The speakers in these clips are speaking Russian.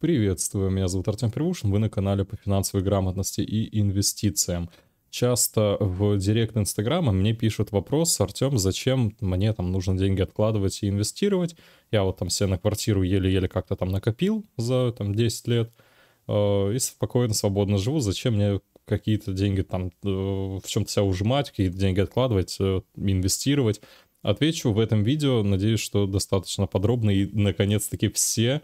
Приветствую, меня зовут Артем Первушин, вы на канале по финансовой грамотности и инвестициям. Часто в директ Инстаграма мне пишут вопрос, Артем, зачем мне там нужно деньги откладывать и инвестировать? Я вот там себе на квартиру еле-еле как-то там накопил за там 10 лет э, и спокойно, свободно живу, зачем мне какие-то деньги там э, в чем-то себя ужимать, какие-то деньги откладывать, э, инвестировать? Отвечу в этом видео, надеюсь, что достаточно подробно и наконец-таки все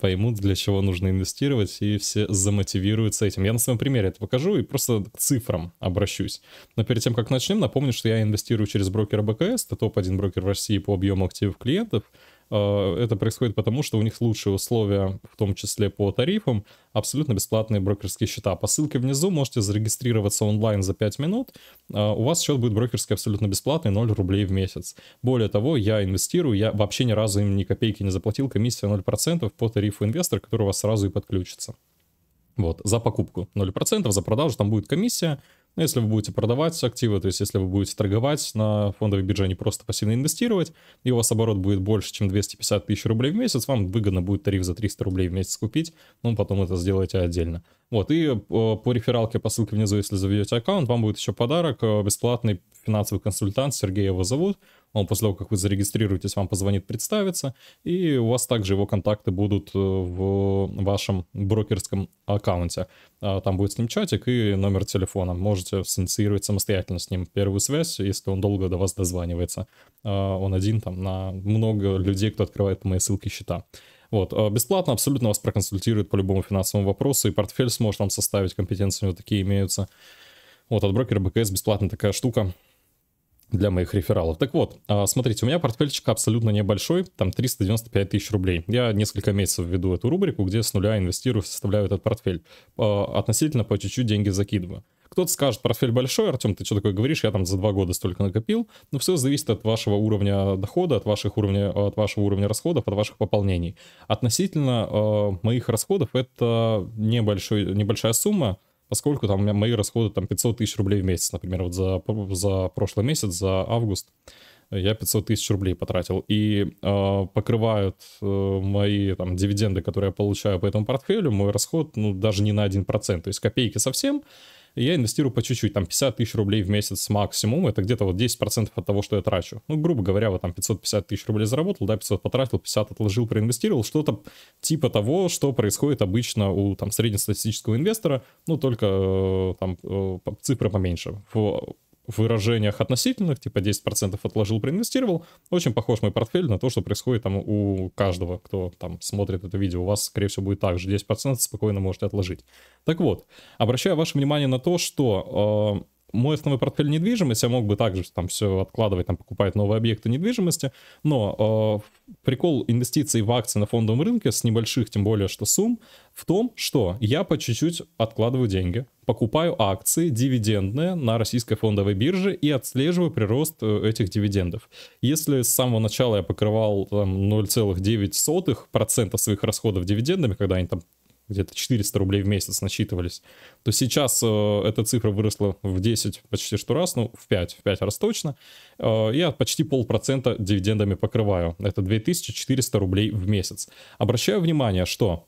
поймут, для чего нужно инвестировать, и все замотивируются этим. Я на своем примере это покажу и просто к цифрам обращусь. Но перед тем, как начнем, напомню, что я инвестирую через брокера БКС, это топ-1 брокер в России по объему активов клиентов. Э, это происходит потому, что у них лучшие условия, в том числе по тарифам, абсолютно бесплатные брокерские счета. По ссылке внизу можете зарегистрироваться онлайн за 5 минут. Э, у вас счет будет брокерский абсолютно бесплатный, 0 рублей в месяц. Более того, я инвестирую, я вообще ни разу им ни копейки не заплатил, комиссия 0% по тарифу инвестор, который у вас сразу и подключится. Вот, за покупку 0%, за продажу там будет комиссия, ну если вы будете продавать активы, то есть если вы будете торговать на фондовой бирже, а не просто пассивно инвестировать, и у вас оборот будет больше, чем 250 тысяч рублей в месяц, вам выгодно будет тариф за 300 рублей в месяц купить, но потом это сделаете отдельно. Вот, и э, по рефералке по ссылке внизу, если заведете аккаунт, вам будет еще подарок, э, бесплатный финансовый консультант, Сергей его зовут. Он после того, как вы зарегистрируетесь, вам позвонит, представится, и у вас также его контакты будут э, в вашем брокерском аккаунте. А там будет с ним чатик и номер телефона. Можете синициировать самостоятельно с ним первую связь, если он долго до вас дозванивается. А он один там на много людей, кто открывает по моей ссылке счета. Вот, а, бесплатно абсолютно вас проконсультируют по любому финансовому вопросу, и портфель сможет там составить, компетенции у него такие имеются. Вот, от брокера БКС бесплатно такая штука для моих рефералов. Так вот, а, смотрите, у меня портфельчик абсолютно небольшой, там 395 тысяч рублей. Я несколько месяцев веду эту рубрику, где с нуля инвестирую, составляю этот портфель. А, относительно по чуть-чуть деньги закидываю. Кто-то скажет, портфель большой, Артем, ты что такое говоришь, я там за два года столько накопил. Но все зависит от вашего уровня дохода, от, ваших уровня, от вашего уровня расходов, от ваших пополнений. Относительно э, моих расходов это небольшой, небольшая сумма, поскольку там у меня мои расходы там 500 тысяч рублей в месяц, например, вот за, за прошлый месяц, за август я 500 тысяч рублей потратил. И э, покрывают э, мои там дивиденды, которые я получаю по этому портфелю, мой расход, ну, даже не на один процент, то есть копейки совсем и я инвестирую по чуть-чуть, там 50 тысяч рублей в месяц максимум, это где-то вот 10% от того, что я трачу. Ну, грубо говоря, вот там 550 тысяч рублей заработал, да, 500 потратил, 50 отложил, проинвестировал, что-то типа того, что происходит обычно у там среднестатистического инвестора, ну, только э, там э, цифры поменьше выражениях относительных, типа 10% отложил, проинвестировал, очень похож мой портфель на то, что происходит там у каждого, кто там смотрит это видео. У вас, скорее всего, будет так же, 10% спокойно можете отложить. Так вот, обращаю ваше внимание на то, что... Э, мой основной портфель недвижимости я мог бы также там все откладывать, там покупать новые объекты недвижимости, но э, прикол инвестиций в акции на фондовом рынке с небольших, тем более что сумм, в том, что я по чуть-чуть откладываю деньги, покупаю акции дивидендные на российской фондовой бирже и отслеживаю прирост э, этих дивидендов. Если с самого начала я покрывал там, 0,9% своих расходов дивидендами, когда они там где-то 400 рублей в месяц насчитывались, то сейчас э, эта цифра выросла в 10 почти что раз, ну, в 5, в 5 раз точно. Э, я почти полпроцента дивидендами покрываю. Это 2400 рублей в месяц. Обращаю внимание, что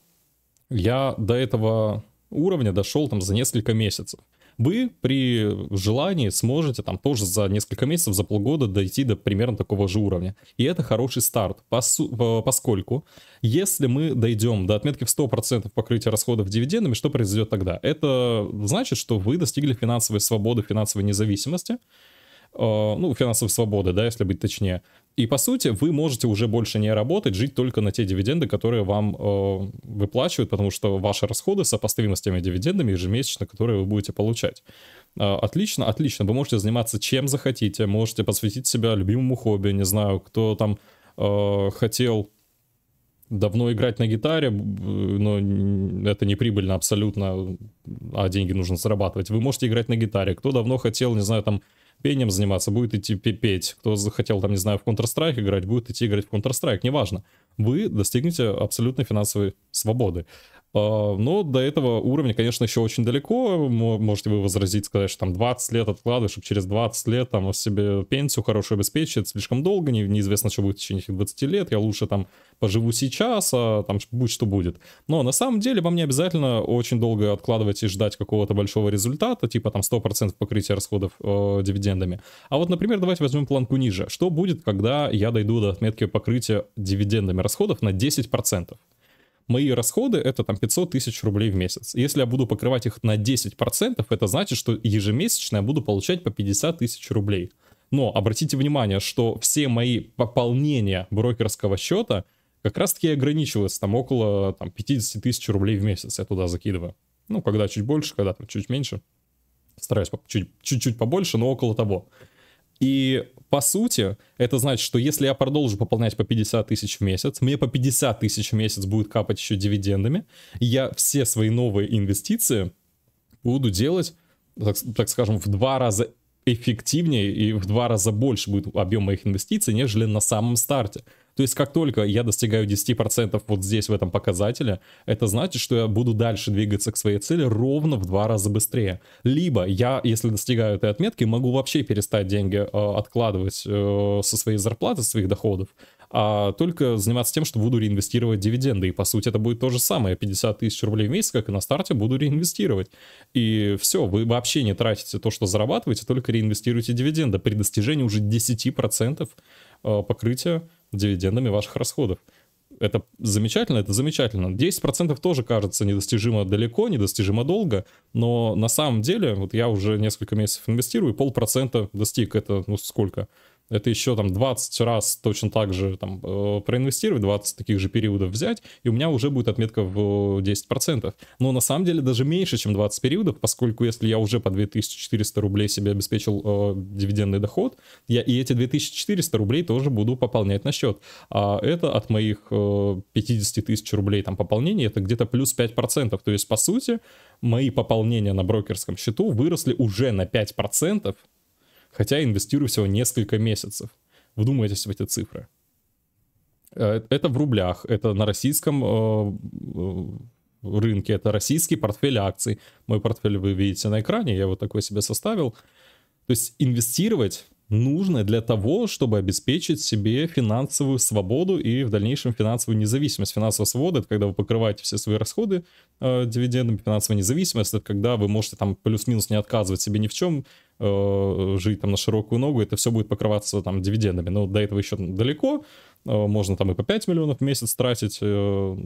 я до этого уровня дошел там за несколько месяцев вы при желании сможете там тоже за несколько месяцев, за полгода дойти до примерно такого же уровня. И это хороший старт, посу- поскольку если мы дойдем до отметки в 100% покрытия расходов дивидендами, что произойдет тогда? Это значит, что вы достигли финансовой свободы, финансовой независимости, э, ну, финансовой свободы, да, если быть точнее. И по сути, вы можете уже больше не работать, жить только на те дивиденды, которые вам э, выплачивают, потому что ваши расходы сопоставимы с теми дивидендами ежемесячно, которые вы будете получать. Э, отлично, отлично. Вы можете заниматься чем захотите, можете посвятить себя любимому хобби, не знаю, кто там э, хотел давно играть на гитаре, но это не прибыльно абсолютно, а деньги нужно зарабатывать. Вы можете играть на гитаре. Кто давно хотел, не знаю, там пением заниматься, будет идти петь. Кто захотел, там, не знаю, в Counter-Strike играть, будет идти играть в Counter-Strike. Неважно. Вы достигнете абсолютной финансовой свободы. А, но до этого уровня, конечно, еще очень далеко. Можете вы возразить, сказать, что там 20 лет откладываешь, чтобы через 20 лет там себе пенсию хорошую обеспечить, слишком долго, неизвестно, что будет в течение этих 20 лет, я лучше там поживу сейчас, а там будь что будет. Но на самом деле вам не обязательно очень долго откладывать и ждать какого-то большого результата, типа там 100% покрытия расходов э, дивидендами. А вот, например, давайте возьмем планку ниже. Что будет, когда я дойду до отметки покрытия дивидендами расходов на 10%? мои расходы это там 500 тысяч рублей в месяц. Если я буду покрывать их на 10%, это значит, что ежемесячно я буду получать по 50 тысяч рублей. Но обратите внимание, что все мои пополнения брокерского счета как раз-таки ограничиваются там около там, 50 тысяч рублей в месяц я туда закидываю. Ну, когда чуть больше, когда там чуть меньше. Стараюсь чуть-чуть побольше, но около того. И по сути, это значит, что если я продолжу пополнять по 50 тысяч в месяц, мне по 50 тысяч в месяц будет капать еще дивидендами, я все свои новые инвестиции буду делать, так, так скажем, в два раза эффективнее и в два раза больше будет объем моих инвестиций, нежели на самом старте. То есть как только я достигаю 10% вот здесь, в этом показателе, это значит, что я буду дальше двигаться к своей цели ровно в два раза быстрее. Либо я, если достигаю этой отметки, могу вообще перестать деньги э, откладывать э, со своей зарплаты, со своих доходов, а только заниматься тем, что буду реинвестировать дивиденды. И, по сути, это будет то же самое. 50 тысяч рублей в месяц, как и на старте, буду реинвестировать. И все, вы вообще не тратите то, что зарабатываете, только реинвестируете дивиденды при достижении уже 10% а, покрытия дивидендами ваших расходов. Это замечательно, это замечательно. 10% тоже кажется недостижимо далеко, недостижимо долго, но на самом деле, вот я уже несколько месяцев инвестирую, полпроцента достиг, это ну сколько? это еще там 20 раз точно так же там э, проинвестировать, 20 таких же периодов взять, и у меня уже будет отметка в 10%. Но на самом деле даже меньше, чем 20 периодов, поскольку если я уже по 2400 рублей себе обеспечил э, дивидендный доход, я и эти 2400 рублей тоже буду пополнять на счет. А это от моих э, 50 тысяч рублей там пополнения, это где-то плюс 5%. То есть, по сути, мои пополнения на брокерском счету выросли уже на 5% Хотя инвестирую всего несколько месяцев. Вдумайтесь в эти цифры. Э, это в рублях, это на российском э, э, рынке, это российский портфель акций. Мой портфель вы видите на экране, я вот такой себе составил. То есть инвестировать нужно для того, чтобы обеспечить себе финансовую свободу и в дальнейшем финансовую независимость. Финансовая свобода — это когда вы покрываете все свои расходы э, дивидендами, финансовая независимость — это когда вы можете там плюс-минус не отказывать себе ни в чем, Э, жить там на широкую ногу, это все будет покрываться там дивидендами. Но до этого еще далеко, э, можно там и по 5 миллионов в месяц тратить, э,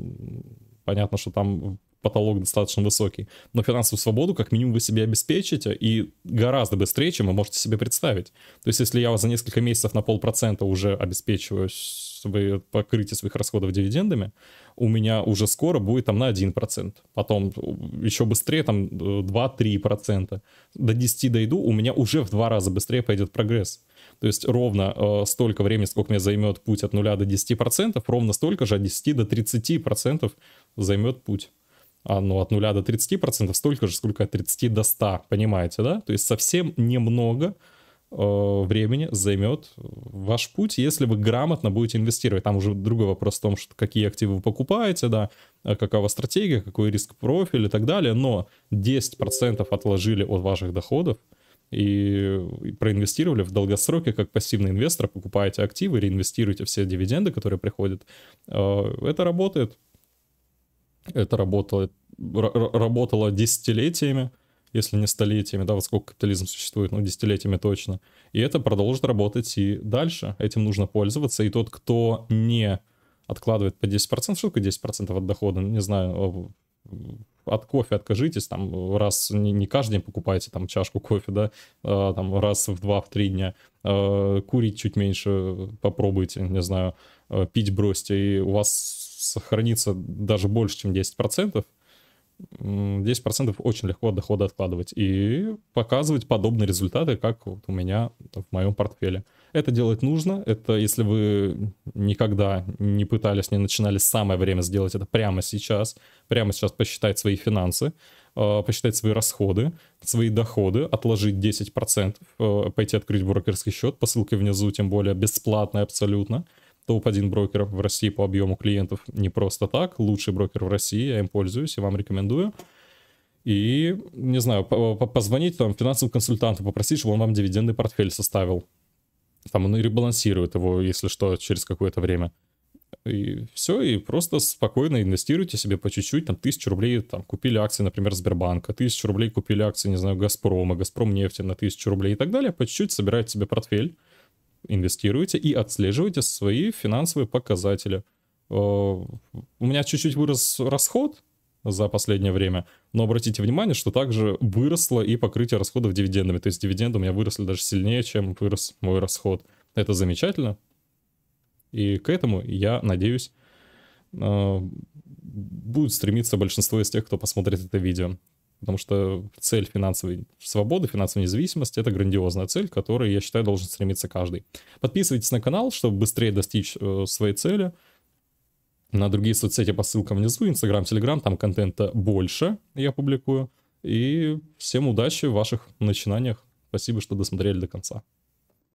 понятно, что там потолок достаточно высокий, но финансовую свободу как минимум вы себе обеспечите и гораздо быстрее, чем вы можете себе представить. То есть если я за несколько месяцев на полпроцента уже обеспечиваюсь чтобы покрытие своих расходов дивидендами, у меня уже скоро будет там на 1%. Потом еще быстрее там 2-3%. Э, до 10 дойду, у меня уже в два раза быстрее пойдет прогресс. То есть ровно э, столько времени, сколько мне займет путь от 0 до 10%, ровно столько же от 10 до 30% займет путь. А, ну, от 0 до 30% столько же, сколько от 30 до 100, понимаете, да? То есть совсем немного, Э, времени займет ваш путь, если вы грамотно будете инвестировать. Там уже другой вопрос в том, что какие активы вы покупаете, да, а какова стратегия, какой риск профиль и так далее. Но 10% отложили от ваших доходов и проинвестировали в долгосроке, как пассивный инвестор, покупаете активы, реинвестируете все дивиденды, которые приходят. Э, это работает. Это работало, работало десятилетиями если не столетиями, да, вот сколько капитализм существует, ну, десятилетиями точно. И это продолжит работать и дальше. Этим нужно пользоваться. И тот, кто не откладывает по 10%, что такое 10% от дохода, не знаю, а, от кофе откажитесь, там, раз, не, не каждый день покупайте, там, чашку кофе, да, а, там, раз в два, в три дня, а, курить чуть меньше попробуйте, не знаю, пить бросьте, и у вас сохранится даже больше, чем 10%, 10% очень легко от дохода откладывать и показывать подобные результаты, как вот у меня в моем портфеле. Это делать нужно, это если вы никогда не пытались, не начинали, самое время сделать это прямо сейчас, прямо сейчас посчитать свои финансы, а, посчитать свои расходы, свои доходы, отложить 10%, э, пойти открыть брокерский счет по ссылке внизу, тем более бесплатно абсолютно, топ-1 брокер в России по объему клиентов не просто так. Лучший брокер в России, я им пользуюсь и вам рекомендую. И, не знаю, позвонить там финансовому консультанту, попросить, чтобы он вам дивидендный портфель составил. Там он и ребалансирует его, если что, через какое-то время. И все, и просто спокойно инвестируйте себе по чуть-чуть, там, тысячу рублей, там, купили акции, например, Сбербанка, тысячу рублей купили акции, не знаю, Газпрома, Газпром нефти на тысячу рублей и так далее, по чуть-чуть собирать себе портфель, инвестируете и отслеживаете свои финансовые показатели. Э, у меня чуть-чуть вырос расход за последнее время, но обратите внимание, что также выросло и покрытие расходов дивидендами. То есть дивиденды у меня выросли даже сильнее, чем вырос мой расход. Это замечательно. И к этому, я надеюсь, э, будет стремиться большинство из тех, кто посмотрит это видео. Потому что цель финансовой свободы, финансовой независимости — это грандиозная цель, к которой, я считаю, должен стремиться каждый. Подписывайтесь на канал, чтобы быстрее достичь э, своей цели. На другие соцсети по ссылкам внизу, Инстаграм, Телеграм, там контента больше я публикую. И всем удачи в ваших начинаниях. Спасибо, что досмотрели до конца.